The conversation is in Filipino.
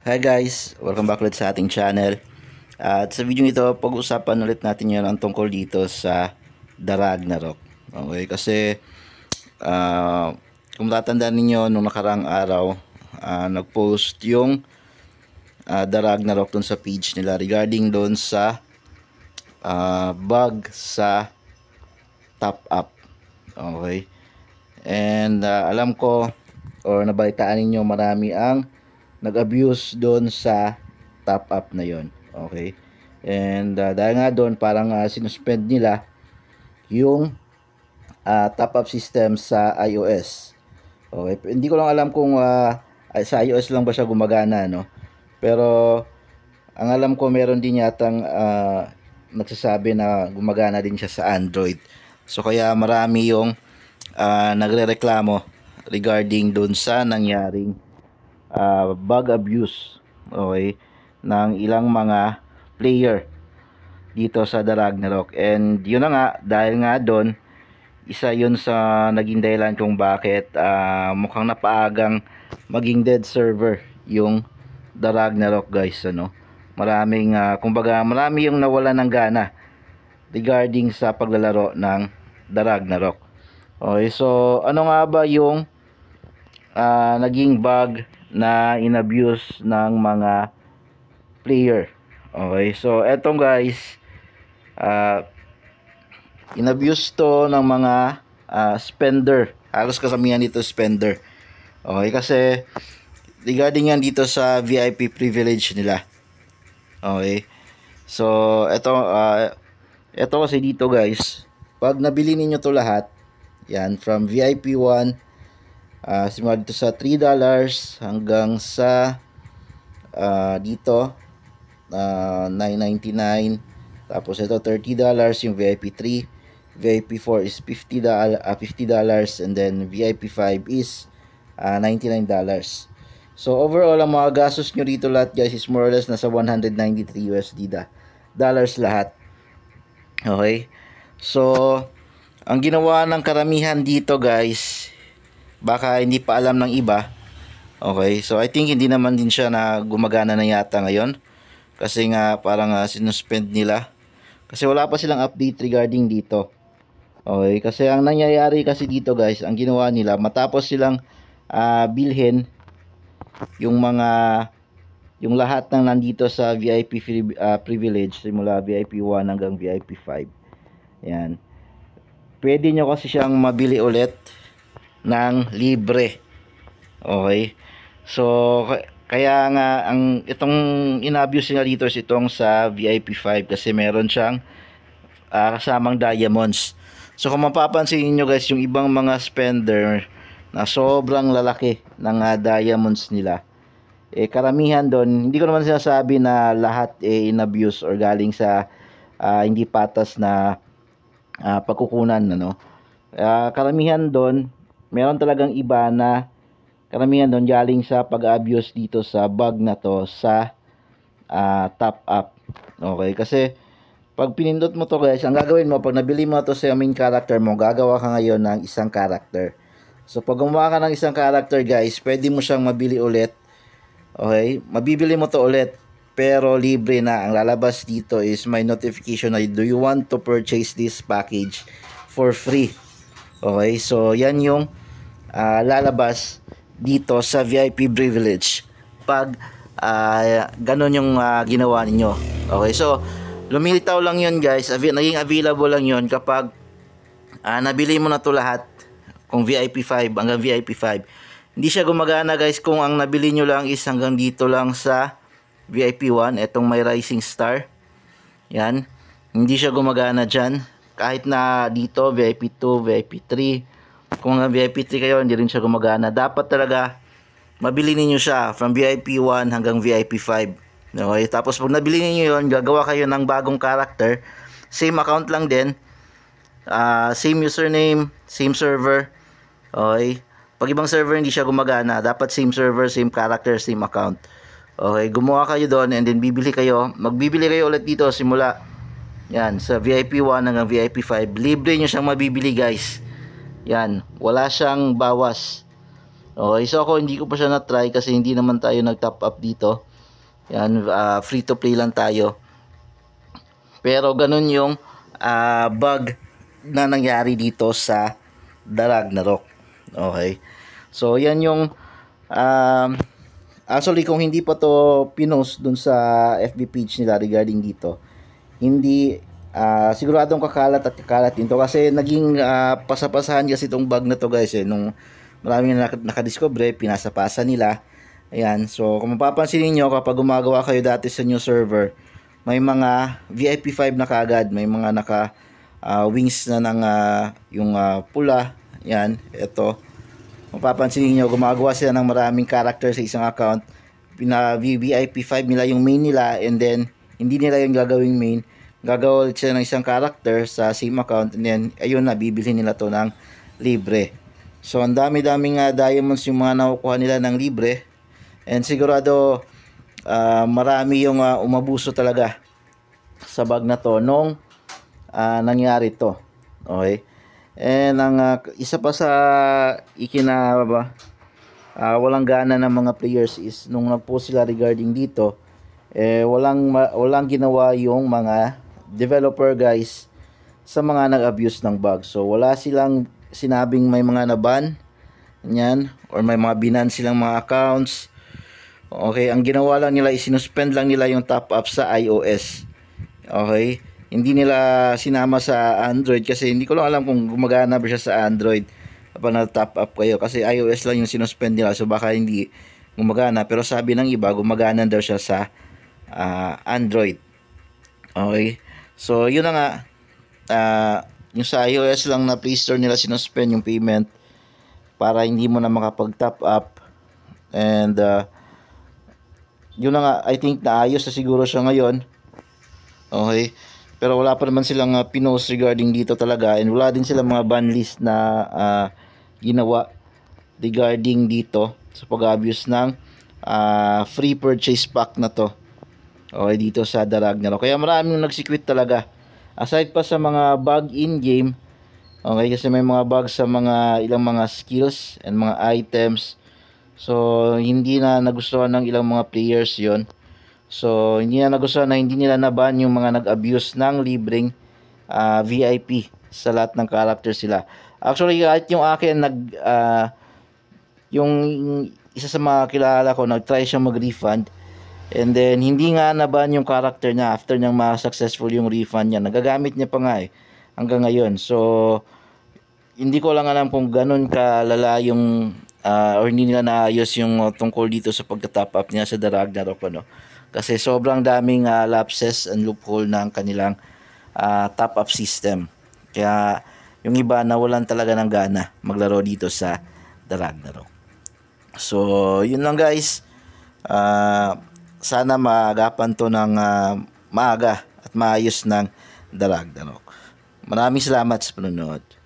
Hi guys! Welcome back ulit sa ating channel. At sa video nito, pag-usapan ulit natin yun ang tungkol dito sa The Ragnarok. Okay, kasi uh, kung tatandaan ninyo, nung nakarang araw, uh, nag-post yung uh, The Ragnarok dun sa page nila regarding dun sa uh, bug sa top up. Okay? And uh, alam ko, or nabalitaan ninyo, marami ang nag-abuse doon sa top up na yon okay and uh, dahil nga doon parang uh, sinuspend nila yung uh, top up system sa iOS okay hindi ko lang alam kung uh, sa iOS lang ba siya gumagana no pero ang alam ko meron din yatang uh, nagsasabi na gumagana din siya sa Android so kaya marami yung uh, nagrereklamo regarding doon sa nangyaring uh, bug abuse okay ng ilang mga player dito sa The Ragnarok and yun na nga dahil nga doon isa yun sa naging dahilan kung bakit uh, mukhang napaagang maging dead server yung The Ragnarok guys ano maraming uh, kumbaga marami yung nawala ng gana regarding sa paglalaro ng The Ragnarok okay so ano nga ba yung uh, naging bug na inabuse ng mga player. Okay, so etong guys, uh, inabuse to ng mga uh, spender. Halos kasamihan dito spender. Okay, kasi regarding yan dito sa VIP privilege nila. Okay. So, eto, uh, eto kasi dito guys, pag nabili ninyo to lahat, yan, from VIP 1 uh, ah, simula dito sa 3 dollars hanggang sa uh, dito uh, ah, 9.99 tapos ito 30 dollars yung VIP 3 VIP 4 is 50 dollars uh, 50 and then VIP 5 is uh, 99 dollars So overall ang mga gastos nyo dito lahat guys is more or less nasa 193 USD da, dollars lahat. Okay? So ang ginawa ng karamihan dito guys baka hindi pa alam ng iba. Okay, so I think hindi naman din siya na gumagana na yata ngayon. Kasi nga parang uh, sinuspend nila. Kasi wala pa silang update regarding dito. Okay, kasi ang nangyayari kasi dito guys, ang ginawa nila, matapos silang uh, bilhin yung mga, yung lahat ng nandito sa VIP uh, ah, privilege, simula VIP 1 hanggang VIP 5. Yan. Pwede nyo kasi siyang mabili ulit ng libre. Okay? So, kaya nga, ang, itong inabuse nga dito is itong sa VIP 5 kasi meron siyang uh, kasamang diamonds. So, kung mapapansin niyo guys, yung ibang mga spender na sobrang lalaki ng uh, diamonds nila, eh, karamihan doon, hindi ko naman sinasabi na lahat eh, inabuse or galing sa uh, hindi patas na uh, pagkukunan. Ano? Uh, karamihan doon, meron talagang iba na karamihan doon galing sa pag-abuse dito sa bag na to sa uh, top up. Okay, kasi pag pinindot mo to guys, ang gagawin mo, pag nabili mo to sa main character mo, gagawa ka ngayon ng isang character. So pag gumawa ka ng isang character guys, pwede mo siyang mabili ulit. Okay, mabibili mo to ulit pero libre na. Ang lalabas dito is my notification na do you want to purchase this package for free. Okay, so yan yung uh, lalabas dito sa VIP privilege pag uh, ganun yung uh, ginawa niyo Okay, so lumilitaw lang yun guys. Av naging available lang yun kapag uh, nabili mo na to lahat kung VIP 5 hanggang VIP 5. Hindi siya gumagana guys kung ang nabili nyo lang is hanggang dito lang sa VIP 1. Itong may rising star. Yan. Hindi siya gumagana dyan. Kahit na dito VIP 2, VIP 3, kung VIP3 kayo hindi rin siya gumagana dapat talaga mabili niyo siya from VIP 1 hanggang VIP 5 okay tapos pag nabili niyo yon gagawa kayo ng bagong character same account lang din uh, same username same server okay pag ibang server hindi siya gumagana dapat same server same character same account okay gumawa kayo doon and then bibili kayo magbibili kayo ulit dito simula yan sa VIP 1 hanggang VIP 5 libre nyo siyang mabibili guys yan, wala siyang bawas. Okay, so ako hindi ko pa siya na-try kasi hindi naman tayo nag-top up dito. Yan, uh, free to play lang tayo. Pero ganun yung uh, bug na nangyari dito sa The Ragnarok. Okay. So yan yung um, actually kung hindi pa to pinos dun sa FB page nila regarding dito, hindi uh, siguradong kakalat at kakalat din to kasi naging uh, pasapasahan kasi itong bag na to guys eh nung maraming na nakadiscover eh, pinasapasa nila ayan so kung mapapansin niyo kapag gumagawa kayo dati sa new server may mga VIP5 na kaagad may mga naka uh, wings na ng uh, yung uh, pula ayan ito mapapansin niyo gumagawa sila ng maraming character sa isang account pina VIP5 nila yung main nila and then hindi nila yung gagawing main gagawa ulit sila ng isang character sa sim account and then ayun na bibili nila to ng libre so ang dami daming uh, ah, diamonds yung mga nakukuha nila ng libre and sigurado uh, marami yung uh, umabuso talaga sa bag na to nung uh, nangyari to okay and ang uh, isa pa sa ikina uh, walang gana ng mga players is nung nagpo sila regarding dito eh walang walang ginawa yung mga developer guys sa mga nag-abuse ng bug. So wala silang sinabing may mga naban, niyan or may mga binan silang mga accounts. Okay, ang ginawa lang nila isinuspend lang nila yung top up sa iOS. Okay? Hindi nila sinama sa Android kasi hindi ko lang alam kung gumagana ba siya sa Android kapag na-top up kayo kasi iOS lang yung sinuspend nila so baka hindi gumagana pero sabi ng iba gumagana daw siya sa uh, Android. Okay? So, yun na nga. Uh, yung sa iOS lang na Play Store nila sinuspend yung payment para hindi mo na makapag-top up. And, uh, yun na nga, I think naayos na siguro siya ngayon. Okay. Pero wala pa naman silang uh, pinost regarding dito talaga. And wala din silang mga ban list na uh, ginawa regarding dito sa pag-abuse ng uh, free purchase pack na to. Okay, dito sa The Ragnarok. Kaya maraming nagsikwit talaga. Aside pa sa mga bug in-game, okay, kasi may mga bug sa mga ilang mga skills and mga items. So, hindi na nagustuhan ng ilang mga players yon So, hindi na nagustuhan na hindi nila naban yung mga nag-abuse ng libreng uh, ah, VIP sa lahat ng character sila. Actually, kahit yung akin, nag, uh, yung isa sa mga kilala ko, nag-try siya mag-refund And then, hindi nga naban yung character niya after niyang ma-successful yung refund niya. Nagagamit niya pa nga eh, hanggang ngayon. So, hindi ko lang alam kung ganun kalala yung uh, or hindi nila naayos yung uh, tungkol dito sa pagka-top up niya sa The Ragnarok. Ano. Kasi sobrang daming uh, lapses and loophole ng kanilang uh, top up system. Kaya yung iba nawalan talaga ng gana maglaro dito sa The Ragnarok. So, yun lang guys. Uh, sana maagapan to ng uh, maaga at maayos ng daragdanok. Maraming salamat sa panonood.